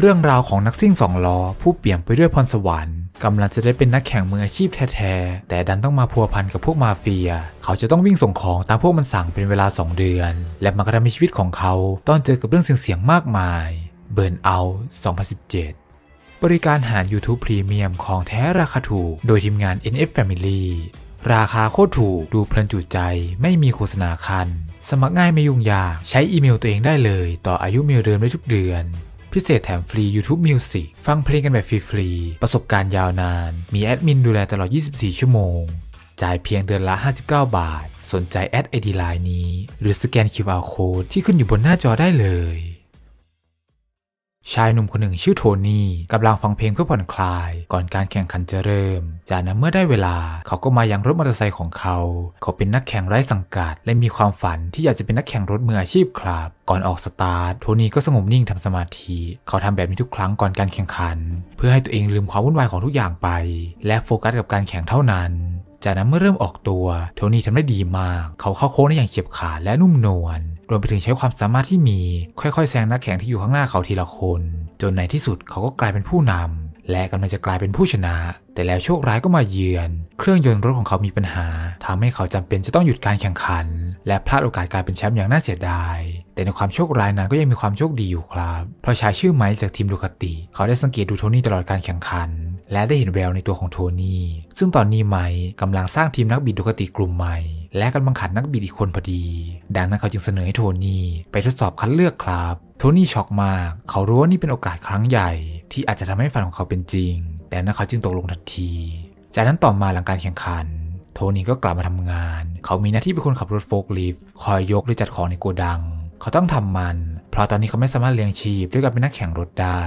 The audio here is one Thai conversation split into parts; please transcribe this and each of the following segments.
เรื่องราวของนักซิ่งสองล้อ ผู้เปี่ยมไปด้วยพรสวรรค์กำลังจะได้เป็นนักแข่งมืออาชีพแท้ๆ แต่ดันต้องมาพัวพันกับพวกมาเฟีย เขาจะต้องวิ่งส่งของตามพวกมันสั่งเป็นเวลา 2 เดือน และมันก็ทำให้ชีวิตของเขา ต้องเจอกับเรื่องเสี่ยงๆมากมายเบิร์นเอา2017 บริการหาร YouTube Premium ของแท้ราคาถูก โดยทีมงาน NF Family ราคาโคตรถูกดูเพลินจุใจไม่มีโฆษณาคันสมัครง่ายไม่ยุ่งยากใช้อีเมลตัวเองได้เลย ต่ออายุเมลเดิมได้ทุกเดือนพิเศษแถมฟรี YouTube Music ฟังเพลงกันแบบฟรีๆประสบการณ์ยาวนานมีแอดมินดูแลตลอด 24 ชั่วโมงจ่ายเพียงเดือนละ 59 บาท สนใจแอดไอดีไลน์นี้ หรือสแกน QR Code ที่ขึ้นอยู่บนหน้าจอได้เลยชายหนุ่มคนหนึ่งชื่อโทนี่กำลังฟังเพลงเพื่อผ่อนคลายก่อนการแข่งขันจะเริ่มจากนั้นเมื่อได้เวลาเขาก็มายังรถมอเตอร์ไซค์ของเขา เขาเป็นนักแข่งไร้สังกัดและมีความฝันที่อยากจะเป็นนักแข่งรถมืออาชีพครับ ก่อนออกสตาร์ทโทนี่ก็สงบนิ่งทำสมาธิ เขาทำแบบนี้ทุกครั้งก่อนการแข่งขัน เพื่อให้ตัวเองลืมความวุ่นวายของทุกอย่างไป และโฟกัสกับการแข่งเท่านั้นจากนั้นเมื่อเริ่มออกตัว โทนี่ทำได้ดีมากเขาเข้าโค้งได้อย่างเฉียบขาดและนุ่มนวลรวมไปถึงใช้ความสามารถที่มีค่อยๆแซงนักแข่งที่อยู่ข้างหน้าเขาทีละคนจนในที่สุดเขาก็กลายเป็นผู้นำ และกำลังจะกลายเป็นผู้ชนะ แต่แล้วโชคร้ายก็มาเยือน เครื่องยนต์รถของเขามีปัญหา ทำให้เขาจำเป็นจะต้องหยุดการแข่งขัน และพลาดโอกาสการเป็นแชมป์อย่างน่าเสียดายแต่ในความโชคร้ายนั้นก็ยังมีความโชคดีอยู่ครับ เพราะชายชื่อไมค์จากทีมดูคาติเขาได้สังเกตดูโทนี่ตลอดการแข่งขันและได้เห็นแววในตัวของโทนี่ ซึ่งตอนนี้ไมค์กำลังสร้างทีมนักบิดดุกติกลุ่มใหม่ และกำลังขัดนักบิดอีกคนพอดี ดังนั้นเขาจึงเสนอให้โทนี่ไปทดสอบคัดเลือกครับ โทนี่ช็อกมาก เขารู้ว่านี่เป็นโอกาสครั้งใหญ่ ที่อาจจะทำให้ฝันของเขาเป็นจริง แต่นั้นเขาจึงตกลงทันที จากนั้นต่อมาหลังการแข่งขัน โทนี่ก็กลับมาทำงาน เขามีหน้าที่เป็นคนขับรถโฟล์คลิฟคอยยกหรือจัดของในโกดัง เขาต้องทำมัน เพราะตอนนี้เขาไม่สามารถเลี้ยงชีพด้วยการเป็นนักแข่งรถได้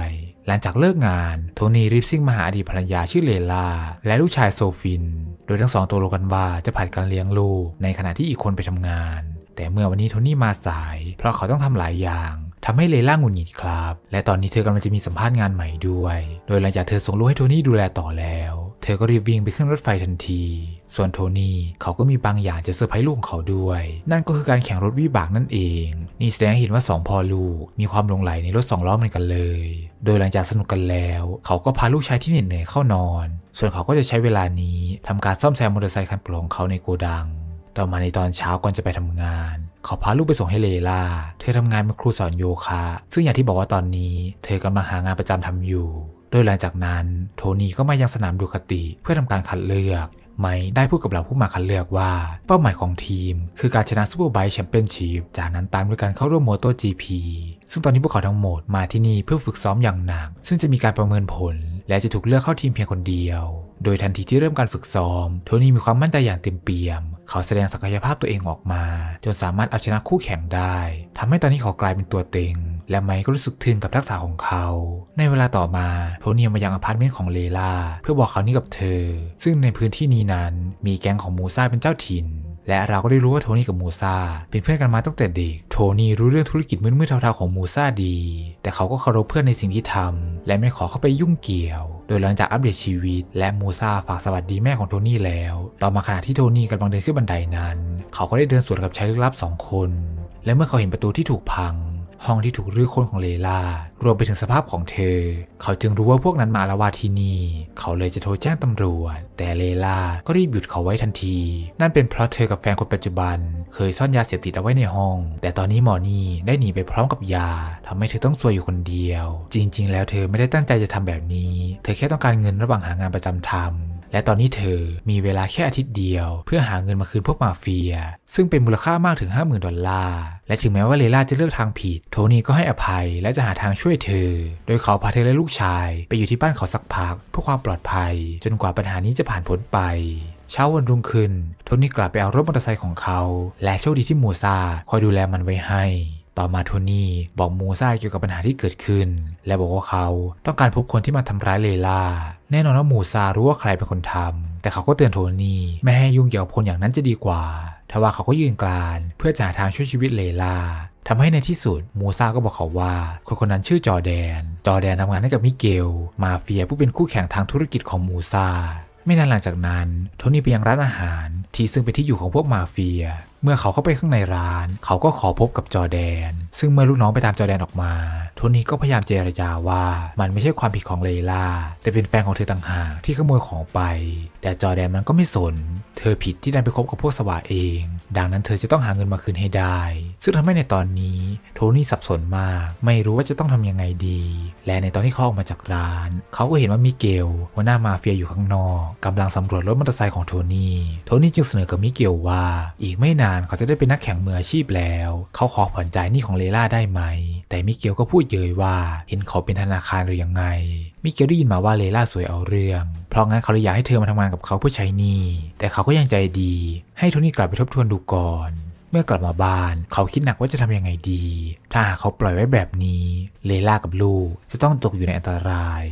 หลังจากเลิกงานโทนี่รีบซิ่งมาหาอดีตภรรยาชื่อเลลาและลูกชายโซฟิน โดยทั้งสองตกลงกันว่าจะผัดกันเลี้ยงลูกในขณะที่อีกคนไปทำงาน แต่เมื่อวันนี้โทนี่มาสายเพราะเขาต้องทำหลายอย่างทำให้เลลาหงุดหงิดครับ และตอนนี้เธอกำลังจะมีสัมภาษณ์งานใหม่ด้วย โดยหลังจากเธอส่งลูกให้โทนี่ดูแลต่อแล้วเธอก็รีบวิ่งไปขึ้นรถไฟทันที ส่วนโทนี่เขาก็มีบางอย่างจะเซอร์ไพรส์ลูกของเขาด้วย นั่นก็คือการแข่งรถวิบากนั่นเอง นี่แสดงให้เห็นว่า 2พ่อลูกมีความหลงไหลในรถสองล้อเหมือนกันเลย โดยหลังจากสนุกกันแล้ว เขาก็พาลูกชายที่เหนื่อยเข้านอน ส่วนเขาก็จะใช้เวลานี้ทำการซ่อมแซมมอเตอร์ไซค์คันโปรดของเขาในโกดัง ต่อมาในตอนเช้าก่อนจะไปทำงานเขาพาลูกไปส่งให้เลลาเธอทำงานเป็นครูสอนโยคะ ซึ่งอย่างที่บอกว่าตอนนี้ เธอกำลังหางานประจำทำอยู่โดยหลังจากนั้น โทนี่ก็มายังสนามดูคาติเพื่อทำการคัดเลือก ไม่ได้พูดกับเราผู้มาคัดเลือกว่า เป้าหมายของทีม คือการชนะซูเปอร์ไบค์แชมเปี้ยนชิพจากนั้นตามด้วยการเข้าร่วมโมโตจีพีซึ่งตอนนี้พวกเขาทั้งหมดมาที่นี่เพื่อฝึกซ้อมอย่างหนัก ซึ่งจะมีการประเมินผล และจะถูกเลือกเข้าทีมเพียงคนเดียว โดยทันทีที่เริ่มการฝึกซ้อมโทนี่มีความมั่นใจอย่างเต็มเปี่ยมเขาแสดงศักยภาพตัวเองออกมา จนสามารถเอาชนะคู่แข่งได้ ทำให้ตอนนี้เขากลายเป็นตัวเต็ง และไมค์ก็รู้สึกทึ่งกับทักษะของเขา ในเวลาต่อมาโทนี่มายังอพาร์ตเมนต์ของเลล่าเพื่อบอกเขานี่กับเธอ ซึ่งในพื้นที่นี้นั้นมีแก๊งของมูซาเป็นเจ้าถิ่น และเราก็ได้รู้ว่าโทนี่กับมูซาเป็นเพื่อนกันมาตั้งแต่เด็กโทนี่รู้เรื่องธุรกิจมืดๆเทาๆของมูซาดี แต่เขาก็เคารพเพื่อนในสิ่งที่ทำและไม่ขอเข้าไปยุ่งเกี่ยวโดยหลังจากอัปเดตชีวิต และมูซาฝากสวัสดีแม่ของโทนี่แล้ว ต่อมาขณะที่โทนี่กำลังเดินขึ้นบันไดนั้น เขาก็ได้เดินสวนกับชายลึกลับสองคน และเมื่อเขาเห็นประตูที่ถูกพังห้องที่ถูกรื้อค้นของเลลารวมไปถึงสภาพของเธอ เขาจึงรู้ว่าพวกนั้นมาละวาที่นี่ เขาเลยจะโทรแจ้งตำรวจ แต่เลลาก็รีบหยุดเขาไว้ทันที นั่นเป็นเพราะเธอกับแฟนคนปัจจุบัน เคยซ่อนยาเสพติดเอาไว้ในห้อง แต่ตอนนี้หมอนี่ได้หนีไปพร้อมกับยาทำให้เธอต้องซวยอยู่คนเดียว จริงๆแล้วเธอไม่ได้ตั้งใจจะทำแบบนี้ เธอแค่ต้องการเงินระหว่างหางานประจำทำและตอนนี้เธอมีเวลาแค่อาทิตย์เดียว เพื่อหาเงินมาคืนพวกมาเฟีย ซึ่งเป็นมูลค่ามากถึง 50,000 ดอลลาร์ และถึงแม้ว่าเลล่าจะเลือกทางผิด โทนี่ก็ให้อภัยและจะหาทางช่วยเธอ โดยเขาพาเธอและลูกชายไปอยู่ที่บ้านเขาสักพักเพื่อความปลอดภัย จนกว่าปัญหานี้จะผ่านพ้นไป เช้าวันรุ่งขึ้นโทนี่กลับไปเอารถมอเตอร์ไซค์ของเขา และโชคดีที่มูซาคอยดูแลมันไว้ให้ต่อมาโทนี่บอกมูซาเกี่ยวกับปัญหาที่เกิดขึ้น และบอกว่าเขาต้องการพบคนที่มาทำร้ายเลลา แน่นอนว่ามูซารู้ว่าใครเป็นคนทำ แต่เขาก็เตือนโทนี่ไม่ให้ยุ่งเกี่ยวกับคนอย่างนั้นจะดีกว่าทว่าเขาก็ยืนกลานเพื่อจ่หาทางช่วยชีวิตเลลาทำให้ในที่สุดมูซาก็บอกเขาว่า คนคนนั้นชื่อจอแดน จอแดนทำงานให้กับมิเกลมาเฟียผู้เป็นคู่แข่งทางธุรกิจของมูซา ไม่นานหลังจากนั้น โทนี่ไปยังร้านอาหารที่ซึ่งเป็นที่อยู่ของพวกมาเฟียเมื่อเขาเข้าไปข้างในร้าน เขาก็ขอพบกับจอแดน ซึ่งเมื่อลูกน้องไปตามจอแดนออกมาโทนี่ก็พยายามเจรจาว่ามันไม่ใช่ความผิดของเลล่าแต่เป็นแฟนของเธอต่างหากที่ขโมยของไป แต่จอแดนมันก็ไม่สน เธอผิดที่ดันไปคบกับพวกสวาเอง ดังนั้นเธอจะต้องหาเงินมาคืนให้ได้ ซึ่งทำให้ในตอนนี้ โทนี่สับสนมาก ไม่รู้ว่าจะต้องทํำยังไงดี และในตอนที่เขาออกมาจากร้าน เขาก็เห็นว่ามิเกลหัวหน้ามาเฟียอยู่ข้างนอกกำลังสำรวจรถมอเตอร์ไซค์ของโทนี่โทนี่จึงเสนอกับมิเกลว่าอีกไม่นานการเขาจะได้เป็นนักแข่งมืออาชีพแล้ว เขาขอผ่อนจ่ายหนี้ของเลล่าได้ไหม แต่มิเกลก็พูดเย้ยว่า เห็นเขาเป็นธนาคารหรือยังไง มิเกลได้ยินมาว่าเลล่าสวยเอาเรื่อง เพราะงั้นเขาเลยอยากให้เธอมาทำงานกับเขาเพื่อใช้หนี้แต่เขาก็ยังใจดี ให้โทนี่กลับไปทบทวนดูก่อน เมื่อกลับมาบ้านเขาคิดหนักว่าจะทำยังไงดี ถ้าเขาปล่อยไว้แบบนี้เลล่ากับลูกจะต้องตกอยู่ในอันตราย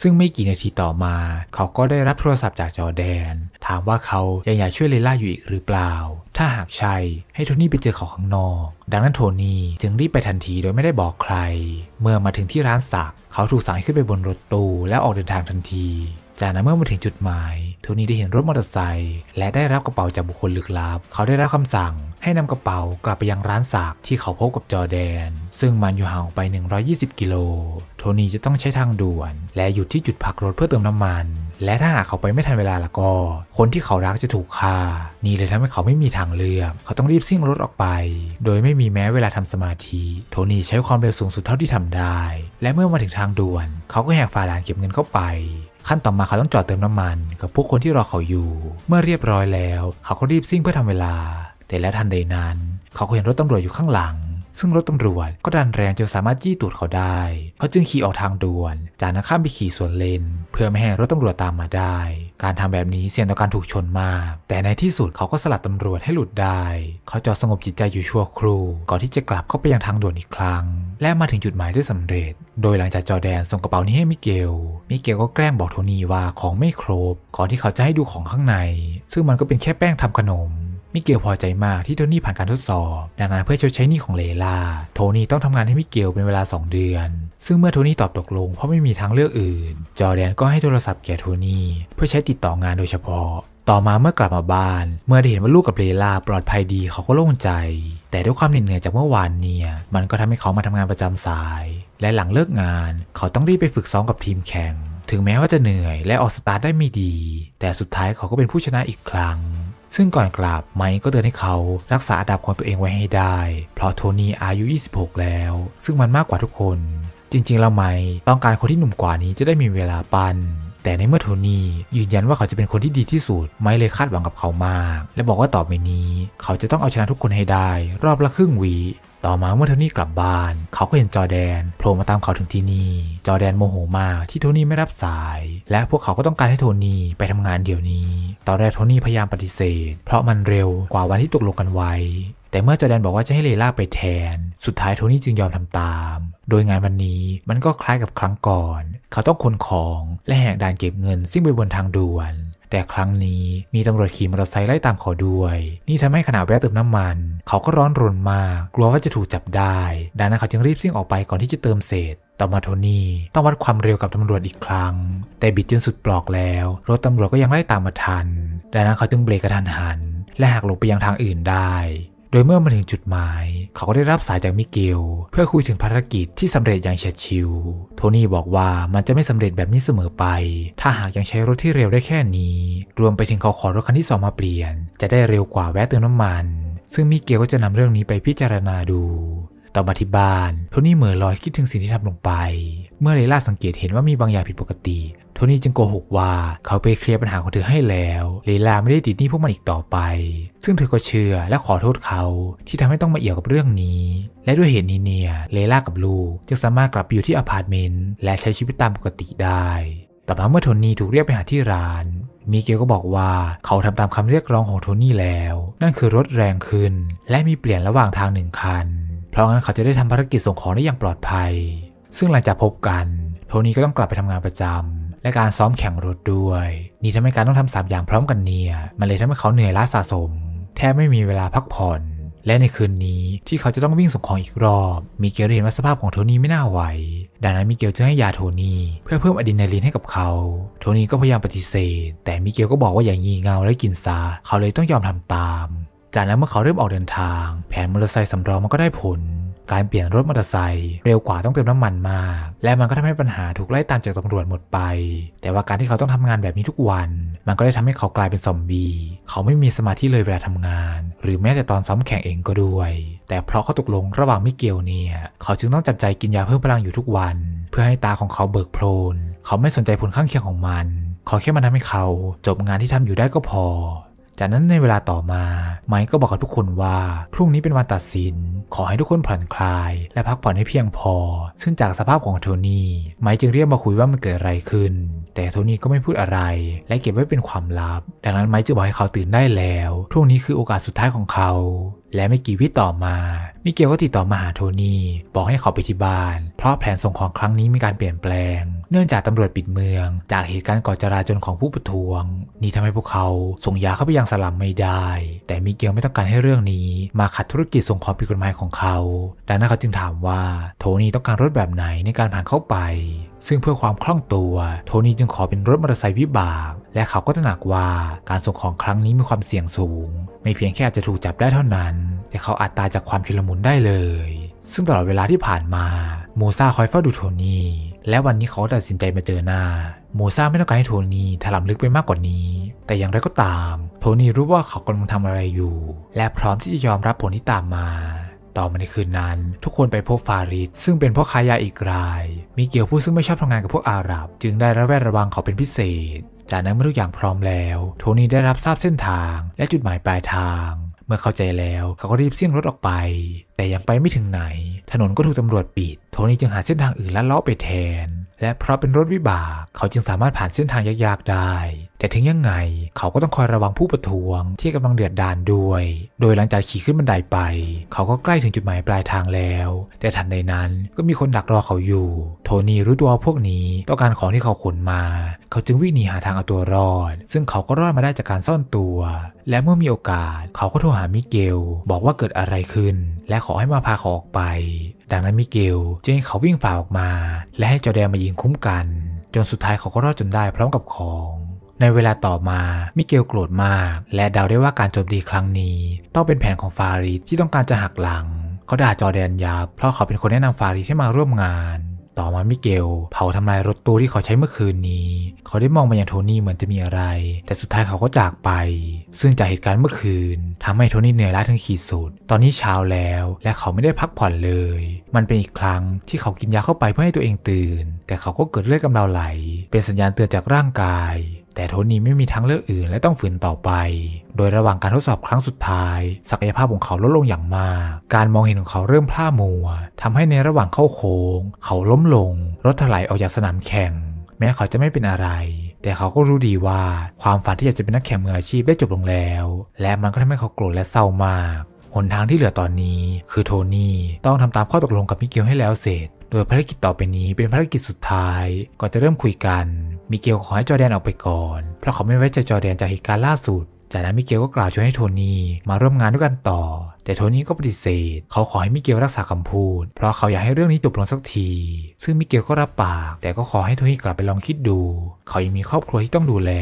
ซึ่งไม่กี่นาทีต่อมา เขาก็ได้รับโทรศัพท์จากจอแดน ถามว่าเขายังอยากช่วยเลล่าอยู่อีกหรือเปล่า ถ้าหากใช่ให้โทนี่ไปเจอเขาข้างนอก ดังนั้นโทนี่จึงรีบไปทันทีโดยไม่ได้บอกใคร เมื่อมาถึงที่ร้านสักเขาถูกสั่งขึ้นไปบนรถตู้และออกเดินทางทันทีจากนั้นเมื่อมาถึงจุดหมาย โทนี่ได้เห็นรถมอเตอร์ไซค์ และได้รับกระเป๋าจากบุคคลลึกลับ เขาได้รับคำสั่งให้นำกระเป๋ากลับไปยังร้านสักที่เขาพบกับจอแดน ซึ่งมันอยู่ห่างออกไป 120 กิโล โทนี่จะต้องใช้ทางด่วน และหยุดที่จุดพักรถเพื่อเติมน้ำมัน และถ้าหากเขาไปไม่ทันเวลาละก็ คนที่เขารักจะถูกฆ่า นี่เลยทำให้เขาไม่มีทางเลือก เขาต้องรีบซิ่งรถออกไป โดยไม่มีแม้เวลาทำสมาธิโทนี่ใช้ความเร็วสูงสุดเท่าที่ทำได้ และเมื่อมาถึงทางด่วน เขาก็แหกฝ่าด่านเก็บเงินเข้าไปขั้นต่อมาเขาต้องจอดเติมน้ำมันกับพวกคนที่รอเขาอยู่ เมื่อเรียบร้อยแล้วเขาก็รีบซิ่งเพื่อทำเวลา แต่แล้วทันใดนั้นเขาก็เห็นรถตำรวจอยู่ข้างหลังซึ่งรถตำรวจ ก็ดันแรงจนสามารถจี้ตูดเขาได้ เขาจึงขี่ออกทางด่วน จากนั้นข้ามไปขี่สวนเลนเพื่อไม่ให้รถตำรวจตามมาได้ การทำแบบนี้เสี่ยงต่อการถูกชนมาก แต่ในที่สุดเขาก็สลัดตำรวจให้หลุดได้ เขาจอดสงบจิตใจอยู่ชั่วครู่ ก่อนที่จะกลับเข้าไปยังทางด่วนอีกครั้ง และมาถึงจุดหมายได้สำเร็จ โดยหลังจากจอแดนส่งกระเป๋านี้ให้มิเกลมิเกลก็แกล้งบอกโทนี่ว่าของไม่ครบ ก่อนที่เขาจะให้ดูของข้างใน ซึ่งมันก็เป็นแค่แป้งทำขนมมิเกลพอใจมากที่โทนี่ผ่านการทดสอบดังนั้นเพื่อชดใช้หนี้ของเลลาโทนี่ต้องทำงานให้มิเกลเป็นเวลา 2 เดือน ซึ่งเมื่อโทนี่ตอบตกลงเพราะไม่มีทางเลือกอื่น จอแดนก็ให้โทรศัพท์แก่โทนี่เพื่อใช้ติดต่องานโดยเฉพาะ ต่อมาเมื่อกลับมาบ้านเมื่อได้เห็นว่าลูกกับเลลา ปลอดภัยดีเขาก็โล่งใจ แต่ด้วยความเหนื่อยจากเมื่อวานเนี่ยมันก็ทำให้เขามาทำงานประจำสาย และหลังเลิกงาน เขาต้องรีบไปฝึกซ้อมกับทีมแข่งถึงแม้ว่าจะเหนื่อย และออกสตาร์ทได้ไม่ดี แต่สุดท้ายเขาก็เป็นผู้ชนะอีกครั้งซึ่งก่อนกลับไมค์ก็เตือนให้เขารักษาอันดับของตัวเองไว้ให้ได้ เพราะโทนี่อายุ 26 แล้ว ซึ่งมันมากกว่าทุกคน จริงๆแล้วไมค์ต้องการคนที่หนุ่มกว่านี้จะได้มีเวลาปัน แต่ในเมื่อโทนี่ยืนยันว่าเขาจะเป็นคนที่ดีที่สุด ไมค์เลยคาดหวังกับเขามาก และบอกว่าต่อไปนี้ เขาจะต้องเอาชนะทุกคนให้ได้ รอบละครึ่งวีต่อมาเมื่อโทนี่กลับบ้าน เขาก็เห็นจอแดนโผล่มาตามเขาถึงที่นี่จอแดนโมโหมากที่โทนี่ไม่รับสาย และพวกเขาก็ต้องการให้โทนี่ไปทำงานเดี๋ยวนี้ตอนแรกโทนี่พยายามปฏิเสธ เพราะมันเร็วกว่าวันที่ตกลงกันไว้ แต่เมื่อจอแดนบอกว่าจะให้เลล่าไปแทน สุดท้ายโทนี่จึงยอมทำตาม โดยงานวันนี้มันก็คล้ายกับครั้งก่อน เขาต้องขนของ และแหกด่านเก็บเงินซึ่งไปบนทางด่วนแต่ครั้งนี้มีตำรวจขี่มอเตอร์ไซค์ไล่ตามเขาด้วย นี่ทำให้ขณะแวะเติมน้ำมัน เขาก็ร้อนรนมาก กลัวว่าจะถูกจับได้ดังนั้นเขาจึงรีบซิ่งออกไปก่อนที่จะเติมเศษต่อมาโทนี่ต้องวัดความเร็วกับตำรวจอีกครั้งแต่บิดจนสุดปลอกแล้ว รถตำรวจก็ยังไล่ตามมาทันดังนั้นเขาจึงเบรกกระทันหัน และหักหลบไปยังทางอื่นได้โดยเมื่อมาถึงจุดหมาย เขาก็ได้รับสายจากมิเกลเพื่อคุยถึงภารกิจที่สำเร็จอย่างเฉียดชิว โทนี่บอกว่ามันจะไม่สำเร็จแบบนี้เสมอไป ถ้าหากยังใช้รถที่เร็วได้แค่นี้ รวมไปถึงเขาขอรถคันที่สองมาเปลี่ยน จะได้เร็วกว่าแวะเติมน้ำมัน ซึ่งมิเกลก็จะนำเรื่องนี้ไปพิจารณาดูต่อมาที่บ้านโทนี่เหม่อลอยคิดถึงสิ่งที่ทำลงไป เมื่อเลล่าสังเกตเห็นว่ามีบางอย่างผิดปกติ โทนี่จึงโกหกว่า เขาไปเคลียร์ปัญหาของเธอให้แล้ว เลลาไม่ได้ติดหนี้พวกมันอีกต่อไป ซึ่งเธอก็เชื่อและขอโทษเขาที่ทำให้ต้องมาเอี่ยวกับเรื่องนี้ และด้วยเหตุนี้เนี่ยเลล่ากับลูกจึงสามารถกลับไปอยู่ที่อพาร์ตเมนต์และใช้ชีวิตตามปกติได้ต่อมาเมื่อโทนี่ถูกเรียกไปหาที่ร้านมิเกลก็บอกว่าเขาทำตามคำเรียกร้องของโทนี่แล้ว นั่นคือรถแรงขึ้น และมีเปลี่ยนระหว่างทางหนึ่งคันเพราะงั้นเขาจะได้ทำภารกิจส่งของได้อย่างปลอดภัย ซึ่งหลังจากพบกัน โทนี่ก็ต้องกลับไปทำงานประจำ และการซ้อมแข่งรถด้วย นี่ทำให้การต้องทำสามอย่างพร้อมกันเนี่ย มันเลยทำให้เขาเหนื่อยล้าสะสม แทบไม่มีเวลาพักผ่อน และในคืนนี้ที่เขาจะต้องวิ่งส่งของอีกรอบมิเกลเห็นว่าสภาพของโทนี่ไม่น่าไหวดังนั้นมิเกลจึงให้ยาโทนี่เพื่อเพิ่มอะดรีนาลีนให้กับเขา โทนี่ก็พยายามปฏิเสธ แต่มิเกลก็บอกว่าอย่างงี่เงาและกินซาเขาเลยต้องยอมทำตามจากนั้นเมื่อเขาเริ่มออกเดินทางแผนมอเตอร์ไซค์สำรองมันก็ได้ผล การเปลี่ยนรถมอเตอร์ไซค์เร็วกว่าต้องเติมน้ำมันมาก และมันก็ทำให้ปัญหาถูกไล่ตามจากตำรวจหมดไป แต่ว่าการที่เขาต้องทำงานแบบนี้ทุกวัน มันก็ได้ทำให้เขากลายเป็นซอมบี้เขาไม่มีสมาธิเลยเวลาทำงาน หรือแม้แต่ตอนซ้อมแข่งเองก็ด้วย แต่เพราะเขาตกลงระหว่างมิเกลเนี่ยเขาจึงต้องจับใจกินยาเพิ่มพลังอยู่ทุกวัน เพื่อให้ตาของเขาเบิกโพลนเขาไม่สนใจผลข้างเคียงของมัน ขอแค่มันทำให้เขา จบงานที่ทำอยู่ได้ก็พอจากนั้นในเวลาต่อมา ไมค์ก็บอกกับทุกคนว่า พรุ่งนี้เป็นวันตัดสิน ขอให้ทุกคนผ่อนคลาย และพักผ่อนให้เพียงพอ ซึ่งจากสภาพของโทนี่ไมค์จึงเรียกมาคุยว่ามันเกิดอะไรขึ้น แต่โทนี่ก็ไม่พูดอะไรและเก็บไว้เป็นความลับดังนั้นไมค์จึงบอกให้เขาตื่นได้แล้วพรุ่งนี้คือโอกาสสุดท้ายของเขา และไม่กี่วิต่อมามิเกลก็ติดต่อมาหาโทนี่บอกให้เขาไปที่บ้านเพราะแผนส่งของครั้งนี้มีการเปลี่ยนแปลง เนื่องจากตำรวจปิดเมือง จากเหตุการณ์ก่อจราจนของผู้ประท้วงนี่ทำให้พวกเขาส่งยาเข้าไปยังสลัมไม่ได้ แต่มิเกลไม่ต้องการให้เรื่องนี้ มาขัดธุรกิจส่งของผิดกฎหมายของเขาดังนั้นเขาจึงถามว่าโทนี่ต้องการรถแบบไหนในการผ่านเข้าไป ซึ่งเพื่อความคล่องตัวโทนี่จึงขอเป็นรถมอเตอร์ไซค์วิบาก และเขาก็ตระหนักว่าการส่งของครั้งนี้มีความเสี่ยงสูง ไม่เพียงแค่อาจจะถูกจับได้เท่านั้น แต่เขาอาจตายจากความชุลมุนได้เลย ซึ่งตลอดเวลาที่ผ่านมาโมซาคอยเฝ้าดูโทนี่และวันนี้เขาตัดสินใจมาเจอหน้าโมซาไม่ต้องการให้โทนี่ถลำลึกไปมากกว่านี้ แต่อย่างไรก็ตาม โทนี่รู้ว่าเขากำลังทำอะไรอยู่ และพร้อมที่จะยอมรับผลที่ตามมา ต่อมาในคืนนั้น ทุกคนไปพบฟาริดซึ่งเป็นพ่อค้ายาอีกราย มีเกี่ยวผู้ซึ่งไม่ชอบทำงานกับพวกอาหรับ จึงได้ระแวดระวังเขาเป็นพิเศษ จากนั้นเมื่อทุกอย่างพร้อมแล้ว โทนี่ได้รับทราบเส้นทางและจุดหมายปลายทางเมื่อเข้าใจแล้ว เขาก็รีบเสี่ยงรถออกไปแต่ยังไปไม่ถึงไหน ถนนก็ถูกตำรวจปิด โทนี่จึงหาเส้นทางอื่นลัดเลาะไปแทน และเพราะเป็นรถวิบาก เขาจึงสามารถผ่านเส้นทางยากๆได้ แต่ถึงยังไงเขาก็ต้องคอยระวังผู้ประท้วงที่กำลังเดือดดานด้วย โดยหลังจากขี่ขึ้นบันไดไป เขาก็ใกล้ถึงจุดหมายปลายทางแล้ว แต่ทันใดนั้นก็มีคนดักรอเขาอยู่ โทนี่รู้ตัวพวกนี้ ต้องการของที่เขาขนมา เขาจึงวิ่งหนีหาทางเอาตัวรอด ซึ่งเขาก็รอดมาได้จากการซ่อนตัว และเมื่อมีโอกาส เขาก็โทรหามิเกลบอกว่าเกิดอะไรขึ้น และขขอให้มาพาเขาออกไป ดังนั้น มิเกลจึงให้เขาวิ่งฝ่าออกมา และให้จอแดนมายิงคุ้มกัน จนสุดท้ายเขาก็รอดจนได้พร้อมกับของ ในเวลาต่อมา มิเกลโกรธมาก และเดาได้ว่าการโจมตีครั้งนี้ ต้องเป็นแผนของฟาริสที่ต้องการจะหักหลังเขาด่าจอแดนยับเพราะเขาเป็นคนแนะนำฟาริสให้มาร่วมงานต่อมามิเกลเผาทำลายรถตู้ที่เขาใช้เมื่อคืนนี้ เขาได้มองไปยังโทนี่เหมือนจะมีอะไร แต่สุดท้ายเขาก็จากไป ซึ่งจากเหตุการณ์เมื่อคืน ทำให้โทนี่เหนื่อยล้าถึงขีดสุด ตอนนี้เช้าแล้ว และเขาไม่ได้พักผ่อนเลย มันเป็นอีกครั้งที่เขากินยาเข้าไปเพื่อให้ตัวเองตื่น แต่เขาก็เกิดเลือดกำเดาไหล เป็นสัญญาณเตือนจากร่างกายแต่โทนี่ไม่มีทางเลือกอื่น และต้องฝืนต่อไป โดยระหว่างการทดสอบครั้งสุดท้าย ศักยภาพของเขาลดลงอย่างมากการมองเห็นของเขาเริ่มพร่ามัว ทำให้ในระหว่างเข้าโค้ง เขาล้มลง รถถลายออกจากสนามแข่ง แม้เขาจะไม่เป็นอะไร แต่เขาก็รู้ดีว่าความฝันที่อยากจะเป็นนักแข่งมืออาชีพได้จบลงแล้ว และมันก็ทำให้เขาโกรธและเศร้ามากหนทางที่เหลือตอนนี้คือโทนี่ต้องทำตามข้อตกลงกับมิเกลให้แล้วเสร็จ โดยภารกิจต่อไปนี้เป็นภารกิจสุดท้ายก่อนจะเริ่มคุยกัน มิเกลขอให้จอแดนออกไปก่อน เพราะเขาไม่ไว้ใจจอแดนจากเหตุการณ์ล่าสุดจากนั้นมิเกลก็กล่าวชวนให้โทนี่มาร่วมงานด้วยกันต่อ แต่โทนี่ก็ปฏิเสธ เขาขอให้มิเกลรักษาคำพูดเพราะเขาอยากให้เรื่องนี้จบลงสักที ซึ่งมิเกลก็รับปาก แต่ก็ขอให้โทนี่กลับไปลองคิดดู เขายังมีครอบครัวที่ต้องดูแล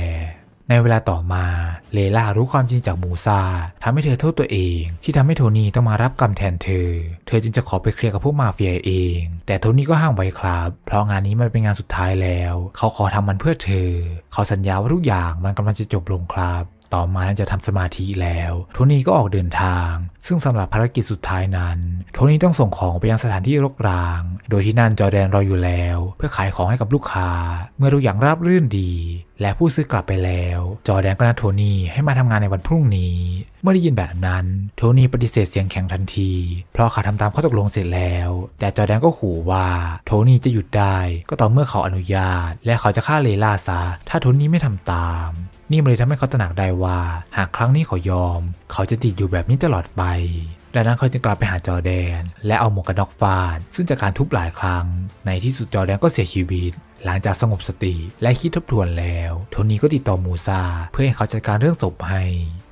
ในเวลาต่อมา เลล่ารู้ความจริงจากมูซาทำให้เธอโทษตัวเอง ที่ทำให้โทนี่ต้องมารับกรรมแทนเธอ เธอจึงจะขอไปเคลียร์กับพวกมาเฟียเอง แต่โทนี่ก็ห้ามไว้ครับ เพราะงานนี้มันเป็นงานสุดท้ายแล้ว เขาขอทำมันเพื่อเธอ เขาสัญญาว่าทุกอย่างมันกำลังจะจบลงครับต่อมาจะทำสมาธิแล้วโทนี่ก็ออกเดินทาง ซึ่งสำหรับภารกิจสุดท้ายนั้นโทนี่ต้องส่งของไปยังสถานที่รกร้าง โดยที่นั่นจอแดนรออยู่แล้ว เพื่อขายของให้กับลูกค้า เมื่อทุกอย่างราบรื่นดี และผู้ซื้อกลับไปแล้ว จอแดนก็นัดโทนี่ให้มาทำงานในวันพรุ่งนี้ เมื่อได้ยินแบบนั้นโทนี่ปฏิเสธเสียงแข็งทันที เพราะเขาทำตามข้อตกลงเสร็จแล้ว แต่จอแดนก็ขู่ว่าโทนี่จะหยุดได้ก็ต่อเมื่อเขาอนุญาต และเขาจะฆ่าเลล่าซาถ้าโทนี่ไม่ทำตามนี่มันเลยทำให้เขาตระหนักได้ว่า หากครั้งนี้เขายอม เขาจะติดอยู่แบบนี้ตลอดไป ดังนั้นเขาจึงกลับไปหาจอแดน และเอาหมวกกันน็อกฟาดซึ่งจากการทุบหลายครั้ง ในที่สุดจอแดนก็เสียชีวิตหลังจากสงบสติ และคิดทบทวนแล้วโทนี่ก็ติดต่อมูซา เพื่อให้เขาจัดการเรื่องศพให้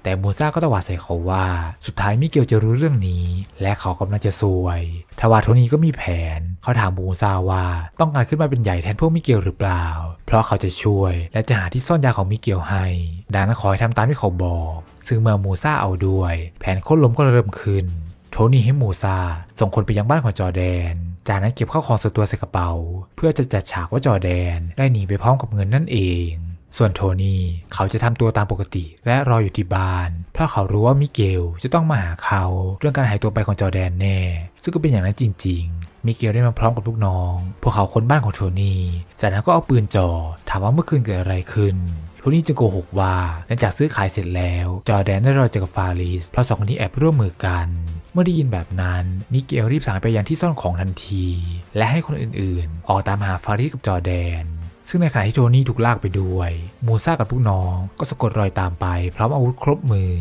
แต่โมซ่าก็ตวาดใส่เขาว่าสุดท้ายมิเกลจะรู้เรื่องนี้ และเขากำลังจะซวยทว่าโทนี่ก็มีแผน เขาถามโมซ่าว่าต้องการขึ้นมาเป็นใหญ่แทนพวกมิเกลหรือเปล่า เพราะเขาจะช่วย และจะหาที่ซ่อนยาของมิเกลให้ดังนั้นขอให้ทำตามที่เขาบอก ซึ่งเมื่อโมซ่าเอาด้วย แผนโค่นล้มก็เริ่มขึ้น โทนี่ให้โมซ่าส่งคนไปยังบ้านของจอแดน จากนั้นเก็บข้าวของส่วนตัวใส่กระเป๋าเพื่อจะจัดฉากว่าจอแดน ได้หนีไปพร้อมกับเงินนั่นเองส่วนโทนี่เขาจะทำตัวตามปกติและรออยู่ที่บ้าน เพราะเขารู้ว่ามิเกลจะต้องมาหาเขา เรื่องการหายตัวไปของจอแดนแน่ซึ่งก็เป็นอย่างนั้นจริง ๆ มิเกลได้มาพร้อมกับลูกน้องพวกเขาค้นบ้านของโทนี่จากนั้นก็เอาปืนจ่อถามว่าเมื่อคืนเกิดอะไรขึ้นโทนี่จึงโกหกว่า หลังจากซื้อขายเสร็จแล้ว จอแดนได้รอเจอกับฟาริสเพราะสองคนนี้แอบร่วมมือกันเมื่อได้ยินแบบนั้นมิเกลรีบสั่งไปยังที่ซ่อนของทันทีและให้คนอื่นๆ ออกตามหาฟาริสกับจอแดนซึ่งในขณะที่โจนี่ถูกลากไปด้วย มูซ่ากับพวกน้องก็สะกดรอยตามไปพร้อมอาวุธครบมือ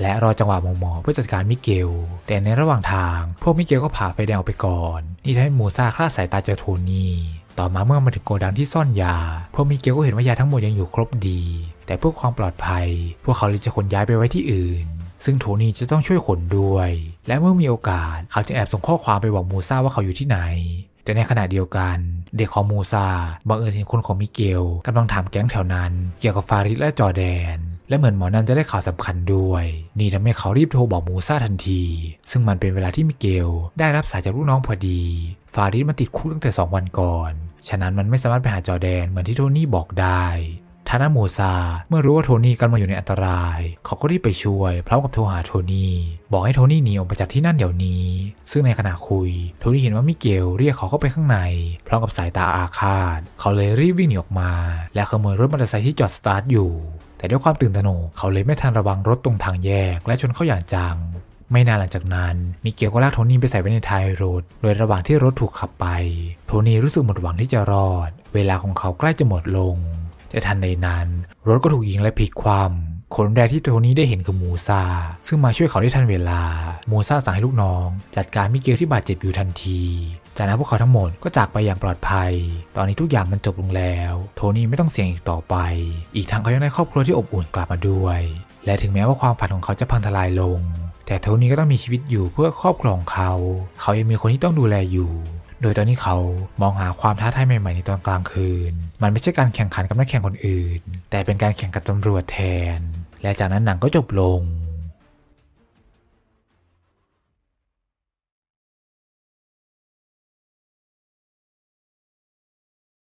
และรอจังหวะเหมาะๆเพื่อจัดการมิเกล แต่ในระหว่างทางพวกมิเกลก็ผ่าไฟแดงออกไปก่อน นี่ทำให้มูซ่าคลาดสายตาจากโทนี่ต่อมาเมื่อมาถึงโกดังที่ซ่อนยา พวกมิเกลก็เห็นว่ายาทั้งหมดยังอยู่ครบดี แต่เพื่อความปลอดภัย พวกเขาเลยจะขนย้ายไปไว้ที่อื่น ซึ่งโทนี่จะต้องช่วยขนด้วย และเมื่อมีโอกาสเขาจะแอบส่งข้อความไปบอกมูซ่าว่าเขาอยู่ที่ไหนแต่ในขณะเดียวกัน เด็กของมูซาบังเอิญเห็นคนของมิเกลกำลังถามแก๊งแถวนั้นเกี่ยวกับฟาริสและจอแดน และเหมือนหมอนั้นจะได้ข่าวสำคัญด้วย นี่ทำให้เขารีบโทรบอกมูซาทันที ซึ่งมันเป็นเวลาที่มิเกลได้รับสายจากลูกน้องพอดี ฟาริสมันติดคุกตั้งแต่ 2 วันก่อน ฉะนั้นมันไม่สามารถไปหาจอแดนเหมือนที่โทนี่บอกได้ทานาโมซา เมื่อรู้ว่าโทนี่กำลังอยู่ในอันตราย เขาก็รีบไปช่วยพร้อมกับโทรหาโทนี่บอกให้โทนี่หนีออกไปจากที่นั่นเดี๋ยวนี้ ซึ่งในขณะคุยโทนี่เห็นว่ามิเกลเรียกเขาเข้าไปข้างใน พร้อมกับสายตาอาฆาต เขาเลยรีบวิ่งหนีออกมา และขโมยรถมอเตอร์ไซค์ที่จอดสตาร์ทอยู่ แต่ด้วยความตื่นตระหนกเขาเลยไม่ทันระวังรถตรงทางแยก และชนเข้าอย่างจัง ไม่นานหลังจากนั้นมิเกลก็ลากโทนี่ไปใส่ไว้ในท้ายรถโดยระหว่างที่รถถูกขับไป โทนี่รู้สึกหมดหวังที่จะรอด เวลาของเขาใกล้จะหมดลงแต่ทันใดนั้นรถก็ถูกยิงและพลิกคว่ำคนแรกที่โทนี่ได้เห็นคือมูซาซึ่งมาช่วยเขาได้ทันเวลา มูซาสั่งให้ลูกน้องจัดการมิเกลที่บาดเจ็บอยู่ทันที จากนั้นพวกเขาทั้งหมดก็จากไปอย่างปลอดภัย ตอนนี้ทุกอย่างมันจบลงแล้ว โทนี่ไม่ต้องเสี่ยงอีกต่อไป อีกทั้งเขายังได้ครอบครัวที่อบอุ่นกลับมาด้วย และถึงแม้ว่าความฝันของเขาจะพังทลายลง แต่โทนี่ก็ต้องมีชีวิตอยู่เพื่อครอบครองเขา เขายังมีคนที่ต้องดูแลอยู่โดยตอนนี้เขามองหาความท้าทายใหม่ๆในตอนกลางคืน มันไม่ใช่การแข่งขันกับนักแข่งคนอื่น แต่เป็นการแข่งกับตำรวจแทน และจากนั้นหนังก็จบลง